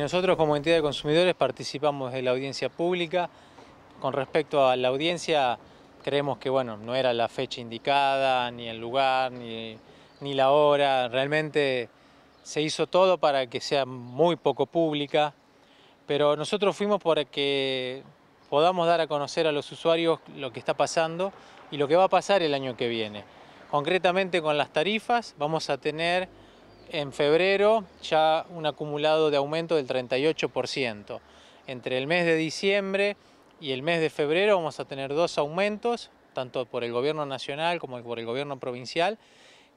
nosotros como entidad de consumidores participamos de la audiencia pública. Con respecto a la audiencia, creemos que bueno, no era la fecha indicada, ni el lugar, ni, ni la hora. Realmente se hizo todo para que sea muy poco pública, pero nosotros fuimos para que podamos dar a conocer a los usuarios lo que está pasando y lo que va a pasar el año que viene. Concretamente con las tarifas vamos a tener en febrero ya un acumulado de aumento del 38%. Entre el mes de diciembre y el mes de febrero vamos a tener dos aumentos, tanto por el gobierno nacional como por el gobierno provincial,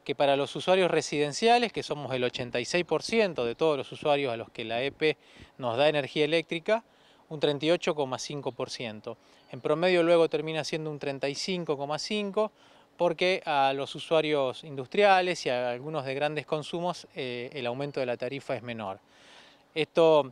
que para los usuarios residenciales, que somos el 86% de todos los usuarios a los que la EPE nos da energía eléctrica, un 38,5%. En promedio luego termina siendo un 35,5%, porque a los usuarios industriales y a algunos de grandes consumos eh, el aumento de la tarifa es menor. Esto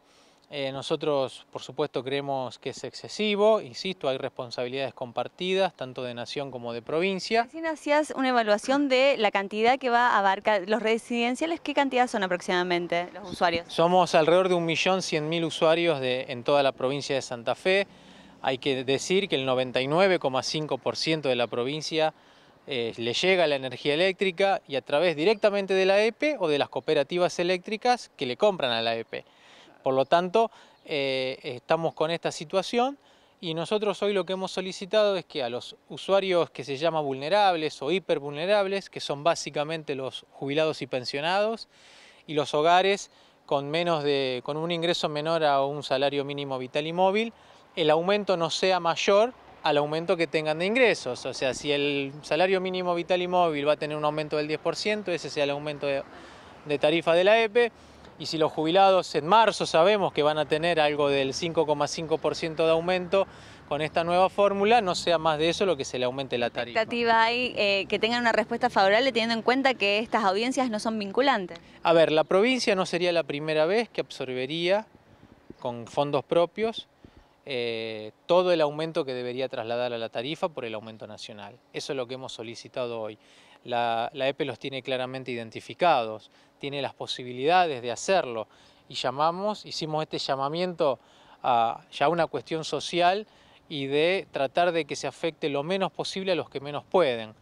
eh, nosotros, por supuesto, creemos que es excesivo, insisto, hay responsabilidades compartidas, tanto de nación como de provincia. Recién hacías una evaluación de la cantidad que va a abarcar los residenciales, ¿qué cantidad son aproximadamente los usuarios? Somos alrededor de 1.100.000 usuarios en toda la provincia de Santa Fe. Hay que decir que el 99,5% de la provincia eh, le llega la energía eléctrica y a través directamente de la EPE o de las cooperativas eléctricas que le compran a la EPE. Por lo tanto, eh, estamos con esta situación y nosotros hoy lo que hemos solicitado es que a los usuarios que se llama vulnerables o hipervulnerables, que son básicamente los jubilados y pensionados, y los hogares con, con un ingreso menor a un salario mínimo vital y móvil, el aumento no sea mayor al aumento que tengan de ingresos. O sea, si el salario mínimo vital y móvil va a tener un aumento del 10%, ese sea el aumento de, tarifa de la EPE. Y si los jubilados en marzo sabemos que van a tener algo del 5,5% de aumento con esta nueva fórmula, no sea más de eso lo que se le aumente la tarifa. ¿Qué expectativa hay eh, que tengan una respuesta favorable teniendo en cuenta que estas audiencias no son vinculantes? A ver, la provincia no sería la primera vez que absorbería con fondos propios eh, todo el aumento que debería trasladar a la tarifa por el aumento nacional. Eso es lo que hemos solicitado hoy. La, la EPE los tiene claramente identificados, tiene las posibilidades de hacerlo y llamamos, hicimos este llamamiento a ya una cuestión social y de tratar de que se afecte lo menos posible a los que menos pueden.